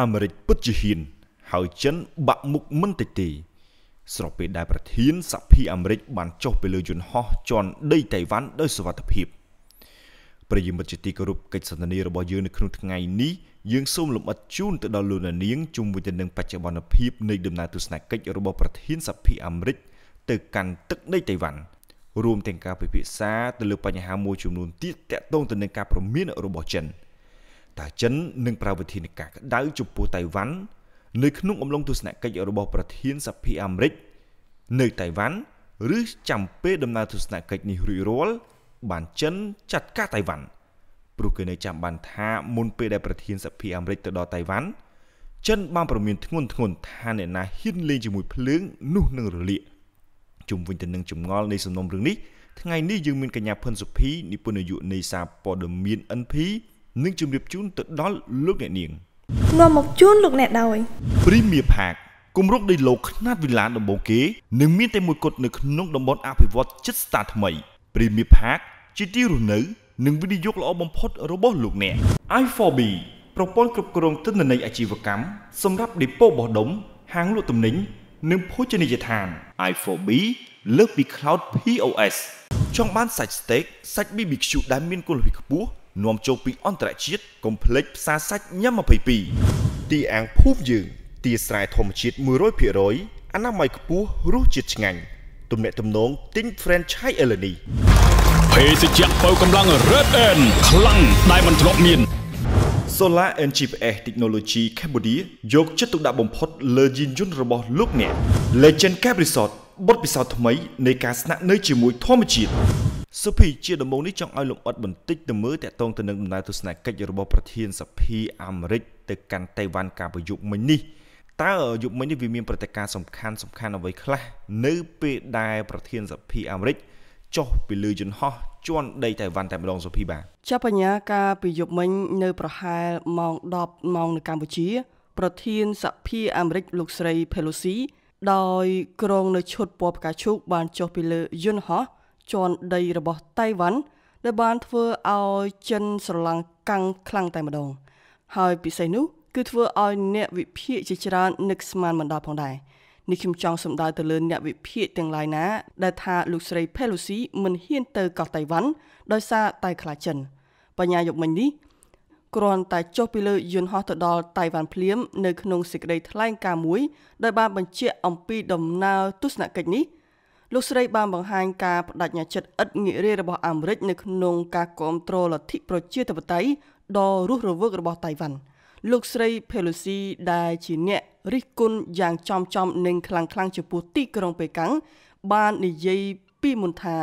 អាមេរិកពិតជាហ៊ានហើយចិនបាក់មុខមិនតិចទេ ស្របពេលដែលប្រធានសភាអាមេរិក បានចុះទៅលើយន្តហោះជន់ដីតៃវ៉ាន់ដោយសវត្ថិភាពប្រិយមិត្តជាទីគោរពកិច្ចសន្ទនារបស់យើងនៅក្នុងថ្ងៃនេះយើងសូមលំអិតជូនទៅដល់លោកនាងជុំវិញទៅនឹងបច្ចុប្បន្នភាពនៃដំណើរទស្សនកិច្ចរបស់ប្រធានសភាអាមេរិកទៅកាន់ទឹកដីតៃវ៉ាន់រួមទាំងការពិភាក្សាទៅលើបញ្ហាមួយចំនួនទៀតទាក់ទងទៅនឹងការព្រមានរបស់ចិន។តើចិននឹងប្រើវិធានការក្តៅចំពោះតៃវ៉ាន់នៅក្នុងអំឡុងទស្សនកិច្ចរបស់ប្រធានសភាអាមេរិកនៅតៃវ៉ាន់ឬចាំពេលដំណើរទស្សនកិច្ចនេះរួចរាល់បានចិនចាត់ការតៃវ៉ាន់ព្រោះគេនៅចាំបានថាមុនពេលដែលប្រធានសភាអាមេរិកទៅដល់តៃវ៉ាន់ចិនបានប្រមានធ្ងន់ធ្ងរថាអ្នកណាហ៊ានលេងជាមួយភ្លើងនោះនឹងរលាកជុំវិញទៅនឹងចម្ងល់នៃសំណុំរឿងនេះថ្ងៃនេះយើងមានកញ្ញាផុនសុភីនិពន្ធនាយកនៃសារព័ត៌មាន NP និងជម្រាបជូនទៅដល់លោកអ្នកនាងនាំមកជូនលោកអ្នកដោយ Premier Park គម្រោងដីលោកខ្នាតវិឡានដំបូងគេនឹងមានតែមួយគត់នៅក្នុងតំបន់អភិវឌ្ឍចិត្តស្តាថ្មី Premier Park ជាទីរស់នៅនិងវិនិយោគល្អបំផុតរបស់លោកអ្នក i4b ប្រព័ន្ធគ្រប់គ្រងទិន្នន័យអាជីវកម្មសម្រាប់ដេប៉ូបោះដុំហាងលក់ទំនិញនិងភោជនីយដ្ឋាន i4b លើសពី Cloud POS ចង់បានសាច់ steak សាច់ BBQ ដែលមានគុណភាពខ្ពស់នាំចូលពីអន្តរជាតិកុំភ្លេចផ្សារសាច់ញ៉ាំ22ទីអាងភូមិយើងទីស្រែធម្មជាតិ100%អនាម័យខ្ពស់រសជាតិឆ្ងាញ់ទំនាក់ទំនងទិញ franchise ឥឡូវនេះភេសជ្ជៈបើកម្លាំង Red End ខ្លាំងដែលមិនធ្លាប់មាន Solar NGPS Technology Cambodia យកចិត្តទុកដាក់បំផុតលើយានយន្តរបស់លោកអ្នក Legend Cap Resort បទពិសោធន៍ថ្មីនៃការស្នាក់នៅជាមួយធម្មជាតិសុភីជាដំបូងនេះចង់ឲ្យលំអិតបន្តិចទៅមើលតកតងទៅនឹងដំណើរទស្សនកិច្ចរបស់ប្រធានសភាអាមេរិក ទៅកាន់តៃវ៉ាន់កាលប្រយុគមិញនេះតើយុគមិញនេះវាមានព្រឹត្តិការណ៍សំខាន់សំខាន់អ្វីខ្លះនៅពេលដែល ប្រធាន សភាអាមេរិកចុះពីលើយន្តហោះជន់ដីតៃវ៉ាន់តែម្ដងសុភីបាទចាប់បញ្ញាការពីយប់មិញនៅប្រហែលម៉ោង10ម៉ោងនៅកម្ពុជា ប្រធានសភាអាមេរិកលោកស្រី Pelosi ដោយក្រុងនៅឈុតពណ៌ផ្កាឈូកបានចុះពីលើយន្តហោះជាន់ដីរបស់តៃវ៉ាន់ដែលបានធ្វើឲ្យចិនស្រឡាំងកាំងខ្លាំងតែម្ដងហើយពិសេសនោះគឺធ្វើឲ្យអ្នកវិភាគជាច្រើននឹកស្មានមិនដល់ផងដែរនេះខ្ញុំចង់សម្ដៅទៅលើអ្នកវិភាគទាំងឡាយណា ដែលថាលោកស្រី Pelosi មិនហ៊ានទៅកោះតៃវ៉ាន់ដោយសារតែខ្លាចចិន បញ្ញាយកមិញនេះគ្រាន់តែចុះពីលើយន្តហោះទៅដល់តៃវ៉ាន់ភ្លាម នៅក្នុងសេចក្តីថ្លែងការណ៍មួយដែលបានបញ្ជាក់អំពីដំណើរទស្សនកិច្ចនេះលោកស្រីបានបង្ហាញការបដិញ្ញាចិត្តឥតងាករាយរបស់អាមេរិកនៅក្នុងការគ្រប់គ្រងលទ្ធិប្រជាធិបតេយ្យដ៏រស់រវើករបស់តៃវ៉ាន់លោកស្រី Pelosi ដែលជាអ្នករិះគន់យ៉ាងចំចំនិងខ្លាំងខ្លាំងចំពោះទីក្រុងប៉េកាំងបាននិយាយពីមុនថា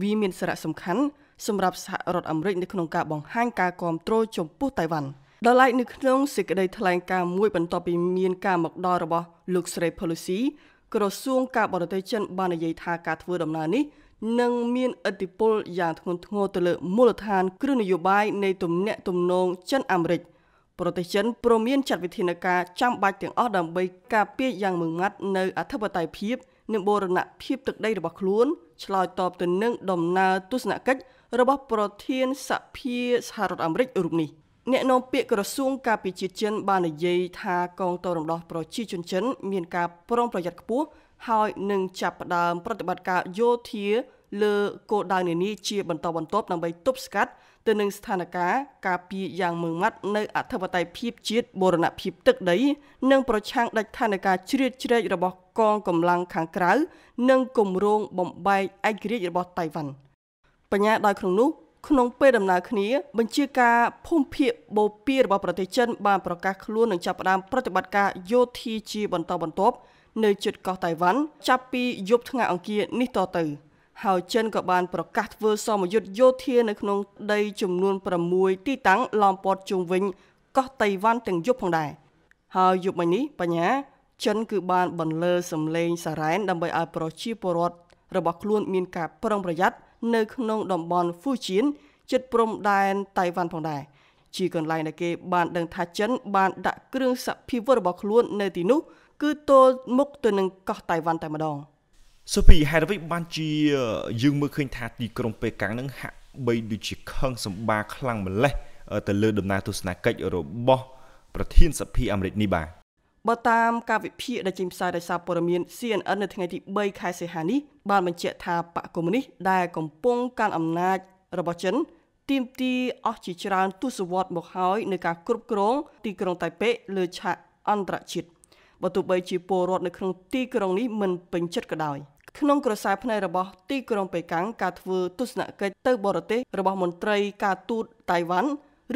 វាមានសារៈសំខាន់សម្រាប់សហរដ្ឋអាមេរិកនៅក្នុងការបង្ហាញការគ្រប់គ្រងចំពោះតៃវ៉ាន់ដល់ឡែកនៅក្នុងសេចក្តីថ្លែងការណ៍មួយបន្ទាប់ពីមានការមកដល់របស់លោកស្រី Pelosi ក្រសួងការបរទេសចិនបាននិយាយថាការធ្វើដំណើរនេះនឹងមានឥទ្ធិពលយ៉ាងធ្ងន់ធ្ងរទៅលើមូលដ្ឋានគ្រឹះនយោបាយនៃទំនាក់ទំនងចិនអាមេរិកប្រទេសចិនព្រមមានចាត់វិធានការចាំបាច់ទាំងអស់ដើម្បីការពារយ៉ាងម៉ឺងម៉ាត់នៅអធិបតេយ្យភាពនិងបូរណភាពទឹកដីរបស់ខ្លួនឆ្លើយតបទៅនឹងដំណើរទស្សនកិច្ចរបស់ប្រធានសភាសហរដ្ឋអាមេរិករូបនេះ។អ្នកនាំពាក្យក្រសួងការពារជាតិចិនបាននិយាយថាកងទ័ពរំដោះប្រជាជនចិន មានការប្រុងប្រយ័ត្នខ្ពស់ហើយនឹងចាប់ផ្ដើមប្រតិបត្តិការយោធាលើគោលដៅនានាជាបន្តបន្ទាប់ដើម្បីទប់ស្កាត់ទៅនឹងស្ថានភាពការពារយ៉ាងម៉ឺងម៉ាត់នៅអធិបតេយ្យភាពជាតិបូរណភាពទឹកដីនិងប្រឆាំងដាច់ឋានភាពជ្រៀតជ្រែករបស់កងកម្លាំងខាងក្រៅនិងគម្រោងបំបែកឯករាជ្យរបស់តៃវ៉ាន់បញ្ញាដោយក្នុងនោះក្នុងពេលដំណើរគ្នាបញ្ជាការភូមិភាគបូព៌ារបស់ប្រទេសចិនបានប្រកាសខ្លួននឹងចាប់ផ្ដើមប្រតិបត្តិការយោធាជាបន្តបន្ទាប់នៅជិតកោះតៃវ៉ាន់ចាប់ពីយប់ថ្ងៃអង្គារនេះតទៅហើយចិនក៏បានប្រកាសធ្វើសមយុទ្ធយោធានៅក្នុងដីចំនួន6ទីតាំងឡំព័ទ្ធជុំវិញកោះតៃវ៉ាន់ទាំងយប់ផងដែរហើយយប់មិញនេះបញ្ញាចិនគឺបានបន្លឺសម្លេងសារ៉ែនដើម្បីឲ្យប្រជាពលរដ្ឋរបស់ខ្លួនមានការប្រុងប្រយ័ត្ននៅក្នុងតំបន់ហ្វូជៀនជិតព្រំដែនតៃវ៉ាន់ផងដែរជាកន្លែងដែលគេបានដឹងថាចិនបានដាក់គ្រឿងសភាវៈរបស់ខ្លួននៅទីនោះគឺទល់មុខទៅនឹងកោះតៃវ៉ាន់តែម្ដង សុភីហេតុអ្វីបានជាយើងមើលឃើញថាទីក្រុងប៉េកាំងនឹងហាក់បីដូចជាខឹងសម្បាខ្លាំងម្លេះទៅលើ ដំណើរទស្សនកិច្ចរបស់ប្រធានសភាអាមេរិកនេះបាទបើតាមការវិភាគដែលចេញផ្សាយដោយសារព័ត៌មាន CNN នៅថ្ងៃទី3ខែសីហានេះបានបញ្ជាក់ថាបកកុម្មុយនីសដែលកំពុងកាន់អំណាច របស់ចិនទាមទារអស់ជាច្រើន ទសវត្សមកហើយនៅការគ្រប់គ្រងទីក្រុងតៃប៉េលើឆាកអន្តរជាតិបើទោះបីជាពលរដ្ឋនៅក្នុងទីក្រុងនេះមិនពេញចិត្តក៏ដោយក្នុងក្រសែផ្នែករបស់ទីក្រុងប៉េកាំងការធ្វើទស្សនកិច្ចទៅបរទេសរបស់មន្ត្រីការទូតតៃវ៉ាន់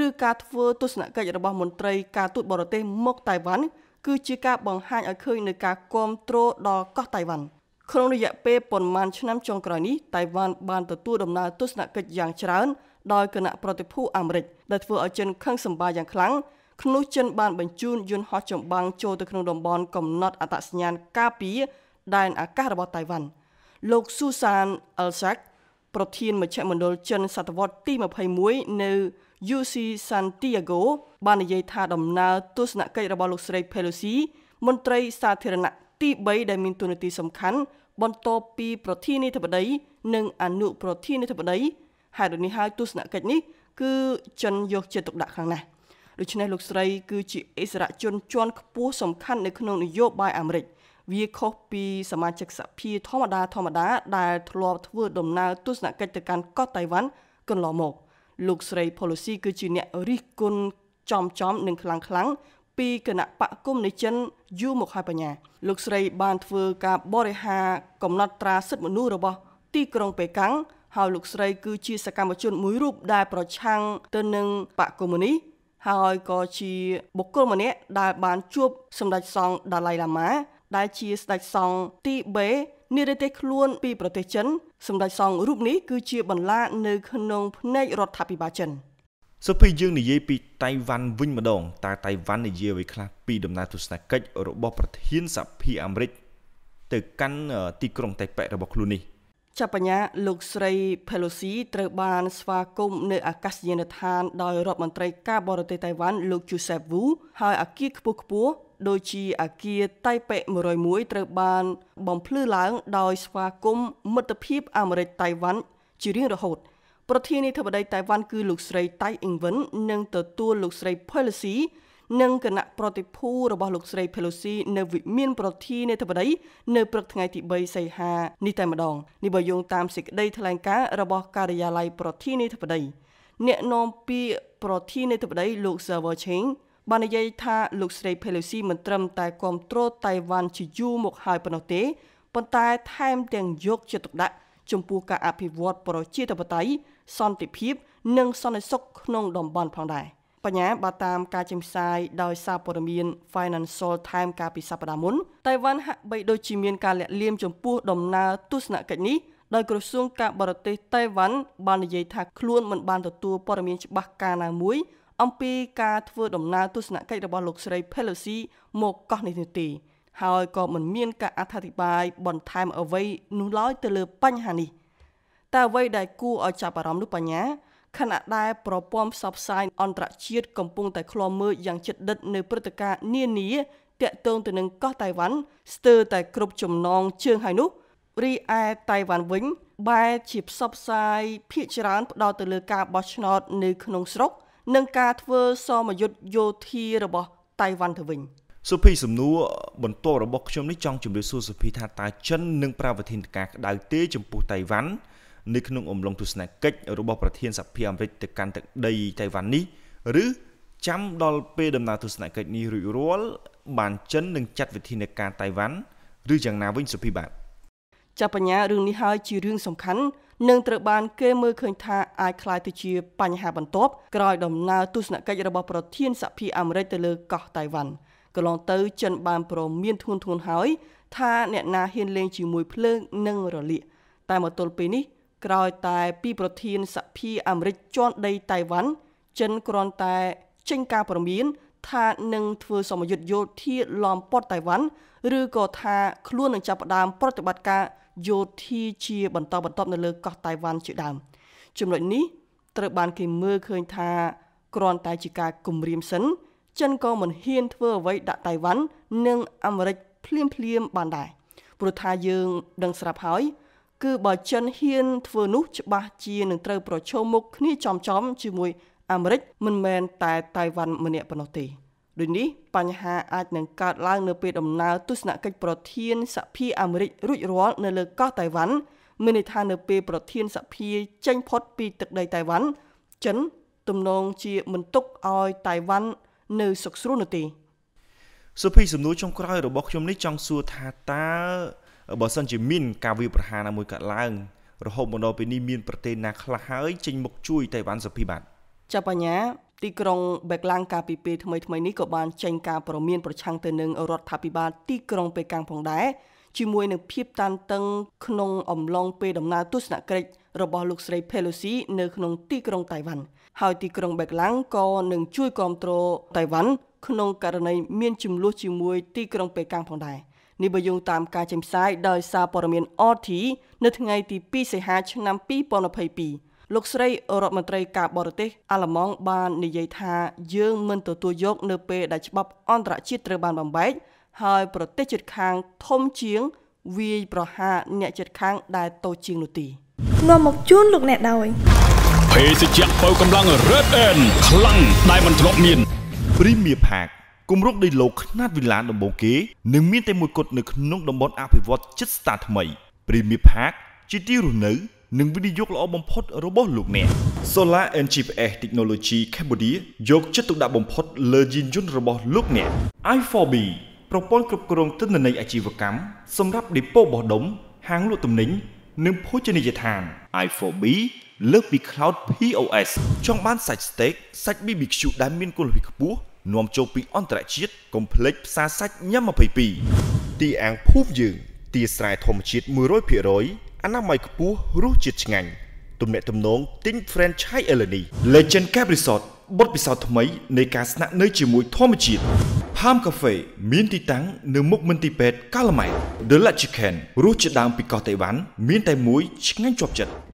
ឬការធ្វើទស្សនកិច្ចរបស់មន្ត្រីការទូតបរទេសមកតៃវ៉ាន់គឺជាការបង្ហាញឲ្យឃើញនូវការគ្រប់គ្រងដល់កោះតៃវ៉ាន់ក្នុងរយៈពេលប្រមាណឆ្នាំចុងក្រោយនេះតៃវ៉ាន់បានទទួលដំណើរទស្សនកិច្ចយ៉ាងច្រើនដោយគណៈប្រតិភូអាមេរិកដែលធ្វើឲ្យចិនខឹងសម្បាយ៉ាងខ្លាំងក្នុងនោះចិនបានបញ្ជូនយន្តហោះចម្បាំងចូលទៅក្នុងតំបន់កំណត់អត្តសញ្ញាណការពារដែនអាកាសរបស់តៃវ៉ាន់លោកស៊ូសានអលសាក់ប្រធានមជ្ឈមណ្ឌលចិនសតវត្សទី21នៅ UC Santiago បាននិយាយថាដំណើរទស្សនកិច្ចរបស់លោកស្រី Pelosi មន្ត្រីសាធារណៈទី3ដែលមានទួនាទីសំខាន់ បន្ទាប់ពី ប្រធានាធិបតីនិងអនុប្រធានាធិបតីហើយដូចនេះហើយទស្សនកិច្ចនេះគឺចិនយកចិត្តទុកដាក់ខ្លាំងណាស់ដូច្នេះលោកស្រី គឺជាអិសរជនជាន់ខ្ពស់សំខាន់នៅក្នុងនយោបាយអាមេរិក វាខុសពីសមាជិកសភាធម្មតា ធម្មតាដែលធ្លាប់ធ្វើដំណើរទស្សនកិច្ចទៅកាន់កោះតៃវ៉ាន់កន្លងមកលោកស្រី Policy គឺជាអ្នករិះគន់ចំចំនិង ខ្លាំងខ្លាំងពីគណៈបកគុំនៃចិនយូរមកហើយបញ្ញា លោកស្រីបានធ្វើការបរិហារកំណត់ត្រាសិទ្ធិមនុស្សរបស់ទីក្រុងប៉េកាំងហើយលោកស្រីគឺជាសកម្មជនមួយរូបដែលប្រឆាំងទៅនឹងបកកុម្មុយនីសហើយក៏ជា បុគ្គលម្នាក់ដែលបានជួបសម្ដេចសង្ឃដាឡៃឡាម៉ាដែលជាស្ដេចសង្ឃទី3និរទេសខ្លួនពីប្រទេសចិនសម្ដេចសង្ឃរូបនេះគឺជាបន្លានៅក្នុងភ្នែករដ្ឋាភិបាលចិនសូពីយើងនិយាយពីតៃវ៉ាន់វិញម្ដងតើតៃវ៉ាន់និយាយអ្វីខ្លះពីដំណើរទស្សនកិច្ចរបស់ប្រធានសភាអាមេរិកទៅកាន់ទីក្រុងតៃប៉េរបស់ខ្លួននេះចាប់បញ្ញាលោកស្រី Pelosi ត្រូវបានស្វាគមន៍នៅអាកាសយានដ្ឋានដោយរដ្ឋមន្ត្រីការបរទេសតៃវ៉ាន់លោក Joseph Wu ហើយអគារខ្ពស់ខ្ពស់ដូចជាអាគារតៃប៉េ101ត្រូវបាន បំភ្លឺឡើងដោយស្វាគមន៍មិត្តភាពអាមេរិកតៃវ៉ាន់ជារៀងរហូតប្រធានាធិបតីតៃវ៉ាន់គឺលោកស្រីតៃអ៊ីងវិននិងទទួលលោកស្រី Pelosi និងគណៈប្រតិភូរបស់លោកស្រី Pelosi នៅវិមានប្រធានាធិបតីនៅព្រឹកថ្ងៃទី3សីហានេះតែម្ដងនេះបើយោងតាមសេចក្តីថ្លែងការណ៍របស់ការិយាល័យប្រធានាធិបតីអ្នកនាំពាក្យប្រធានាធិបតីលោក Server Cheng បាននិយាយថាលោកស្រី Pelosi មិនត្រឹមតែគ្រប់គ្រងតៃវ៉ាន់ជាយូរមកហើយប៉ុណ្ណោះទេប៉ុន្តែថែមទាំងយកចិត្តទុកដាក់ចំពោះការអភិវឌ្ឍប្រជាធិបតេយ្យសន្តិភាពនិងសន្តិសុខក្នុងតំបន់ ផងដែរបញ្ញាបើតាមការចេញផ្សាយដោយសារព័ត៌មាន Financial Times កាលពីសប្តាហ៍មុនតៃវ៉ាន់ហាក់បីដូចជាមានការលាក់លៀមចំពោះដំណើរទស្សនកិច្ចនេះដោយក្រសួងការបរទេសតៃវ៉ាន់បាននិយាយថាខ្លួនមិនបានទទួលព័ត៌មានច្បាស់ការណាមួយអំពីការធ្វើដំណើរទស្សនកិច្ចរបស់លោកស្រី Pelosi មកកោះនេះនោះទេហើយក៏មិនមានការអធិប្បាយបន្ថែមអ្វីនោះឡើយទៅលើបញ្ហានេះតែអ្វីដែលគួរឲ្យចាប់អារម្មណ៍នោះបញ្ញាខណៈដែលប្រព័ន្ធផ្សព្វផ្សាយអន្តរជាតិកំពុងតែឃ្លាំមើលយ៉ាងជិតដិតនៅព្រឹត្តិការណ៍នានាតាក់ទងទៅនឹងកោះតៃវ៉ាន់ស្ទើរតែគ្រប់ចំណងជើងហើយនោះរីឯតៃវ៉ាន់វិញ បែរជាផ្សព្វផ្សាយភាកច្រើនផ្ដោតទៅលើការបោះឆ្នោតនៅក្នុងស្រុកនិងការធ្វើសមយុទ្ធយោធារបស់តៃវ៉ាន់ទៅវិញសុភីសំណួរបន្ទាប់របស់ខ្ញុំនេះចង់ជម្រាបសួរសុភីថាតើចិននឹងប្រើវិធានការក្តៅទេចំពោះតៃវ៉ាន់នៅក្នុងអំឡុងទស្សនកិច្ចរបស់ប្រធានសភាអាមេរិកទៅកាន់ទឹកដីតៃវ៉ាន់នេះឬចាំដល់ពេលដំណើរទស្សនកិច្ចនេះរួចរាល់បានចិននឹងចាត់វិធានការតៃវ៉ាន់ឬយ៉ាងណាវិញសុភីបាទចាប់បញ្ញារឿងនេះហើយជារឿងសំខាន់និងត្រូវបានគេមើលឃើញថាអាចក្លាយទៅជាបញ្ហាបន្ទាប់ក្រោយដំណើរទស្សនកិច្ចរបស់ប្រធានសភាអាមេរិកទៅលើកោះតៃវ៉ាន់កន្លងទៅចិនបាន ប្រមានធ្ងន់ធ្ងរហើយថាអ្នកណាហ៊ានលេង ជាមួយភ្លើងនិងរលាកតែមកទល់ពេលនេះ ក្រោយតែពីប្រធានសភាអាមេរិកជន់ដីតៃវ៉ាន់ចិនគ្រាន់តែចេញការប្រមានថានឹងធ្វើសមយុទ្ធយោធាឡំព័ទ្ធតៃវ៉ាន់ឬក៏ថាខ្លួននឹងចាប់ផ្ដើមប្រតិបត្តិការយោធាជាបន្តបន្ទាប់នៅលើកោះតៃវ៉ាន់ជាដើមចំណុចនេះត្រូវបាន គេមើលឃើញថាគ្រាន់តែជាការគំរាមសិន ចិនក៏មិនហ៊ានធ្វើអ្វីដាក់តៃវ៉ាន់និងអាមេរិកភ្លាមភ្លាមបានដែរព្រោះថាយើងដឹងស្រាប់ហើយគឺបើចិនហ៊ាន ធ្វើនោះច្បាស់ជានឹងត្រូវប្រឈមមុខគ្នាចំចំជាមួយអាមេរិកមិនមែនតែតៃវ៉ាន់ម្នាក់ប៉ុណ្ណោះទេដូចនេះបញ្ហាអាចនឹងកើតឡើងនៅពេលដំណើរទស្សនកិច្ចប្រធានសភាអាមេរិករួចរាល់នៅលើកោះតៃវ៉ាន់មានន័យថានៅពេលប្រធានសភាចេញផុតពីទឹកដីតៃវ៉ាន់ចិន ទំនងជាមិនទុកឲ្យតៃវ៉ាន់នៅសុខស្រួលនោះទេសុភីសំណួរចុងក្រោយរបស់ខ្ញុំនេះចង់សួរថាតើបើសិនជាមានការវាយប្រហារណាមួយកើតឡើងរហូតមកដល់ពេលនេះមានប្រទេសណាខ្លះហើយចេញមកជួយតៃវ៉ាន់សុភីបាទចាបញ្ញាទីក្រុងបេកឡាំងកាលពីពេលថ្មីថ្មីនេះក៏បានចេញការប្រមានប្រឆាំងទៅនឹងរដ្ឋាភិបាលទីក្រុងបេកាំងផងដែរជាមួយនឹងភាព តានតឹងក្នុងអំឡុងពេលដំណើរទស្សនកិច្ចរបស់លោកស្រី Pelosi នៅក្នុងទីក្រុងតៃវ៉ាន់ហើយទីក្រុងបេកឡាំងក៏នឹងជួយគ្រប់គ្រងតៃវ៉ាន់ក្នុងករណីមានចំនួនជាមួយទីក្រុងបេកាំងផងដែរនេះបើយោងតាមការចេញផ្សាយដោយសារព័ត៌មាន RT នៅថ្ងៃទី2សីហា ឆ្នាំ2022លោកស្រីរដ្ឋមន្ត្រីការបរទេស អាល្លឺម៉ង់បាន និយាយថាយើងមិនទទួលយកនៅពេលដែលច្បាប់អន្តរជាតិត្រូវបានបំបែកហើយ ប្រទេសជិតខាងធំជាង វាយប្រហារអ្នកជិតខាងដែលតូចជាងនោះទីនាំមកជូនលោកអ្នកដោយភេសជ្ជៈបើកម្លាំង Red End ខ្លាំងដែលមិនធ្លាប់មាន Premier Park គម្រោងដីឡូខ្នាតវិឡានដំបូងគេនឹងមានតែមួយគត់នៅក្នុងតំបន់អភិវឌ្ឍន៍ចិត្តស្តាថ្មី Premier Park ជាទីរស់នៅនិងវិនិយោគល្អបំផុតរបស់លោកអ្នក Solar NGPS Technology Cambodia យកចិត្តទុកដាក់បំផុតលើយានយន្តរបស់លោកអ្នក i4B ប្រព័ន្ធគ្រប់គ្រងទិន្នន័យអាជីវកម្មសម្រាប់ដេប៉ូបោះដុំហាងលក់ទំនិញនិងភោជនីយដ្ឋាន i4B លើកពី Cloud POS ចង់បានសាច់ steak សាច់ BBQ ដែលមានគុណភាពខ្ពស់នាំចូលពីអន្តរជាតិកុំភ្លេចផ្សារសាច់ញ៉ាំ22ទីអាងភូមិយើង ទាស្រែធម្មជាតិ100%អនាម័យខ្ពស់រសជាតិឆ្ងាញ់ទំនាក់ទំនងទិញ franchise ឥឡូវនេះ Legend Cap Resort បទពិសោធន៍ថ្មី នៃការស្នាក់នៅជាមួយធម្មជាតិ Palm Cafe មានទីតាំងនៅមុខមន្ទីរពេទ្យកាឡាម៉ៃ The Lucky Chicken រសជាដើមពីកោះតៃវ៉ាន់មានតែមួយឆ្ងាញ់ជាប់ចិត្ត